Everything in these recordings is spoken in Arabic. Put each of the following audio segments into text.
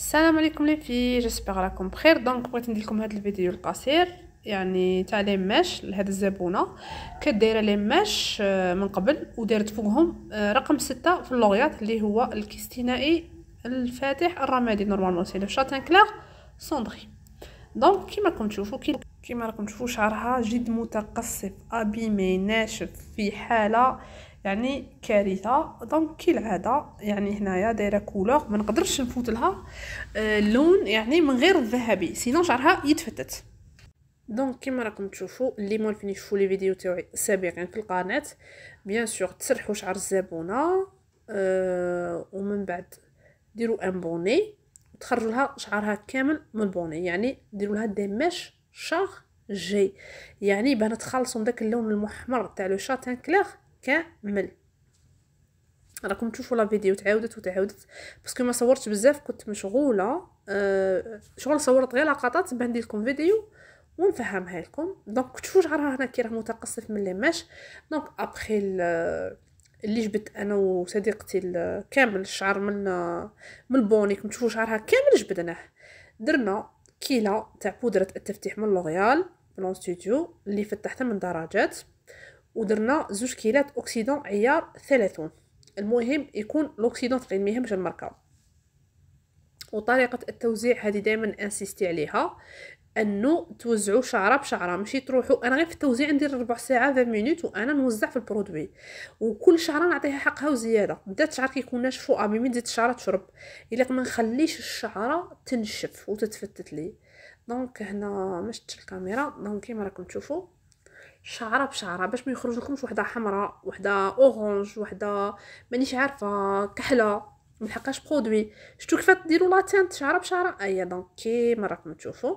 السلام عليكم لي في جيسبر راكم بخير دونك بغيت ندير لكم هذا الفيديو القصير يعني تاع لي ماش لهاد الزبونه كدايره دايره لي ماش آه، من قبل ودارت فوقهم آه، رقم ستة في اللوغيات اللي هو الكستينائي الفاتح الرمادي نورمالمون سي لو شاتان كلير سوندري دونك كيما راكم تشوفوا كيما راكم تشوفوا شعرها جد متقصف ابيمي ناشف في حاله يعني كارثه دونك كي العاده يعني هنايا دايره كولور ما نقدرش نفوت لها آه، اللون يعني من غير الذهبي سينو شعرها يتفتت دونك كيما راكم تشوفوا اللي فين يشوفوا لي فيديو تاعي سابقين في القناه بيان سور تسرحوا شعر الزبونه أه ومن بعد ديروا ان بوني تخرجوا لها شعرها كامل من البوني يعني ديروا لها دي ميش شاغ جي يعني باه نتخلصوا من داك اللون المحمر تاع لو شاتان كلاغ كامل راكم تشوفوا لا فيديو تعاودت وتعاودت باسكو ما صورتش بزاف كنت مشغوله أه شغل صورت غير لقطات باه ندير لكم فيديو ونفهمها لكم دونك تشوفوا شعرها هنا كي راه متقصف من لي ماش دونك ابخي اللي جبت انا وصديقتي كامل الشعر من من البونيك تشوفوا شعرها كامل جبدناه درنا كيلا تاع بودره التفتيح من لوريال بلون ستوديو اللي فتحتها من درجات ودرنا زوج كيلات اوكسيدون عيار ثلاثون المهم يكون لوكسيدون ثقيل ميهمش الماركه وطريقه التوزيع هذه دائما انسيستي عليها انه توزعوا شعره بشعره ماشي تروحوا انا غير في التوزيع ندير ربع ساعه 20 مينوت وانا نوزع في البرودوي وكل شعره نعطيها حقها وزياده بدات الشعر كيكون ناشف وامي من زيد الشعره تشرب الا ما نخليش الشعره تنشف وتتفتت لي دونك هنا مشت الكاميرا دونك كيما راكم تشوفوا شعره بشعره باش ما يخرج لكمش وحده حمراء وحده اورانج وحده مانيش عارفه كحله ما لحقاش برودوي شفتو كيف ديروا لا تانت شعره بشعره ايا دونك كيما راكم تشوفوا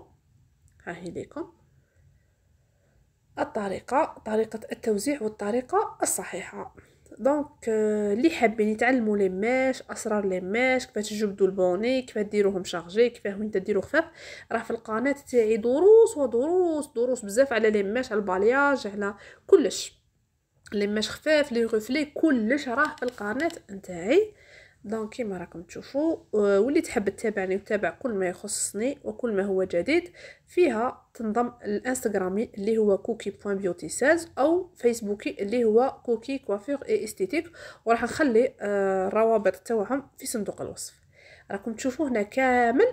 ها هي ليكم الطريقه طريقه التوزيع والطريقه الصحيحه دونك euh, اللي حابين يتعلموا لي ماش اسرار لي ماش كيفاش تجبدوا البوني كيفاش ديروهم شارجي كيفاه وين تديروا خفاف راه في القناه تاعي دروس ودروس دروس بزاف على لي ماش على البالياج على كلش لي ماش خفاف لي غوفلي كلش راه في القناه نتاعي دونك كيما راكم تشوفوا آه، واللي تحب تتابعني وتابع كل ما يخصني وكل ما هو جديد فيها تنضم الانستغرامي اللي هو كوكي بوان بيوتي ساز او فيسبوكي اللي هو كوكي كوافير اي استيتيك وراح نخلي الروابط آه، تاعهم في صندوق الوصف راكم تشوفوا هنا كامل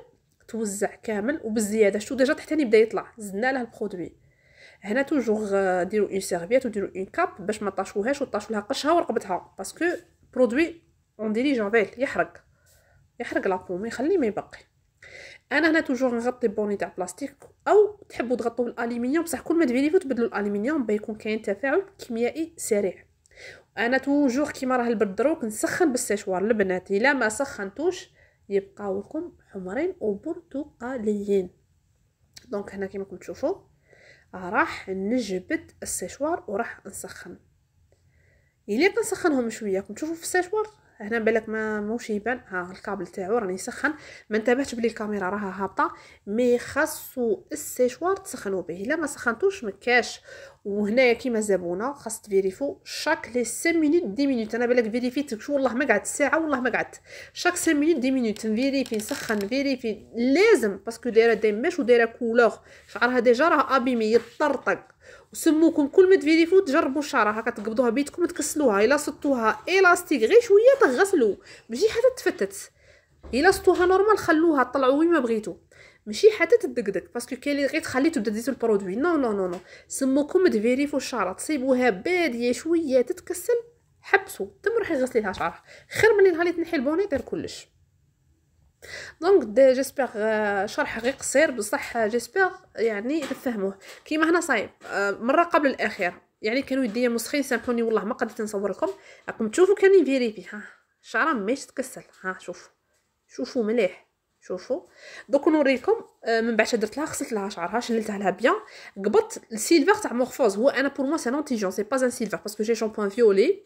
توزع كامل وبالزياده شتو ديجا تحتاني بدا يطلع زدنا له البرودوي هنا توجور آه، ديروا اون سيرفيت وديروا اون كاب باش ما طاشوهاش وطاشوا لها قشها ورقبتها باسكو برودوي اون ديليجون يحرق يحرق لابو ما يخلي ما يبقي انا هنا توجور نغطي بوني تاع بلاستيك او تحبوا تغطوا بالالومنيوم بصح كل ما فوت تبدلوا الالومنيوم بيكون كاين تفاعل كيميائي سريع انا توجور كيما راه البرد دروك نسخن بالسيشوار البنات الا ما سخنتوش يبقاو لكم حمرين وبرتقاليين دونك هنا كيما راكم تشوفوا راح نجبد السيشوار وراح نسخن الا كنسخنهم شويه راكم تشوفوا في السيشوار هنا بالك ما موش يبان ها الكابل تاعو راني سخن ما انتبهتش بلي الكاميرا راها هابطه مي خاصو السيشوار تسخنوا به الا ما سخنتوش مكاش وهنايا كيما زبونه خاص تفيريفو شاك لي 5 مينوت 10 مينوت انا بالك فيريفيت والله ما قعدت ساعه والله ما قعدت شاك 5 مينوت 10 مينوت فيريفي نسخن فيريفي لازم باسكو دايره ديماش ودايره كولور شعرها ديجا راه ابيمي يطرطق وسموكم كل ما تفيريفو تجربوا الشعره هكا تقبضوها بيتكم تكسلوها الا صدتوها الاستيك غير شويه تغسلوا ماشي حتى تفتت الا صدتوها نورمال خلوها طلعوا وين ما بغيتو ماشي حتى تدقدق باسكو كاين اللي غير تخلي تبدا ديتو البرودوي نو نو نو نو سموكم تفيريفو الشعره تصيبوها باديه شويه تتكسل حبسوا تم روحي غسلي لها شعرها خير ملي نهار اللي تنحي البوني دير كلش دونك جيسبر euh, شرح غير قصير بصح جيسبر يعني تفهموه كيما هنا صايب آه، مره قبل الاخير يعني كانوا يديا مسخين سامحوني والله ما قدرت نصور لكم راكم تشوفوا كان يفيريفي ها شعره ماشي تكسل ها شوفوا شوفوا مليح شوفوا دوك نوريكم آه، من بعد درت لها غسلت لها شعرها شللتها لها بيان قبضت السيلفر تاع مورفوز هو انا بور مو سي نونتيجون سي با ان سيلفر باسكو جي شامبوان فيولي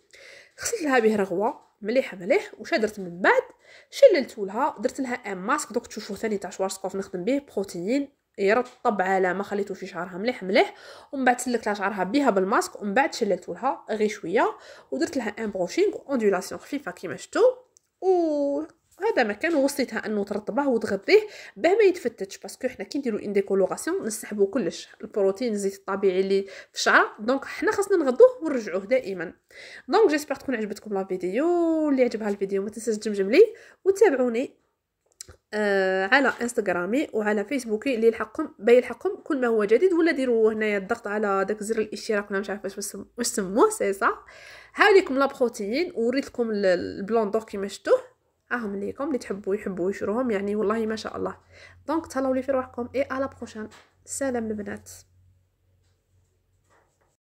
غسلت لها به رغوه مليحه مليح وش درت من بعد شللتولها درت لها ان ماسك دوك تشوفوا ثاني تاع شوار سقوف نخدم به بروتين يرطب إيه، على ما خليتو في شعرها مليح مليح ومن بعد سلكت شعرها بها بالماسك ومن بعد شللت لها غير شويه ودرت لها ان بروشينغ اوندولاسيون خفيفه كيما شفتوا و هذا مكان وصيتها انه ترطبه وتغذيه باه ما يتفتتش باسكو حنا كي نديرو انديكولوغاسيون نسحبو كلش البروتين الزيت الطبيعي اللي في الشعر دونك حنا خاصنا نغضوه ونرجعوه دائما دونك جيسبر تكون عجبتكم لا فيديو اللي عجبها الفيديو ما تنساش تجمجم لي وتابعوني آه على انستغرامي وعلى فيسبوكي اللي يلحقكم باي كل ما هو جديد ولا ديروا هنايا الضغط على داك زر الاشتراك ولا مش عارفه واش سموه سي صح هاوليكم بروتين وريتكم البلون دور كيما شفتوه هاهم ليكم اللي تحبوا يحبوا يشروهم يعني والله ما شاء الله دونك تهلاو لي في روحكم اي على بروشان سلام البنات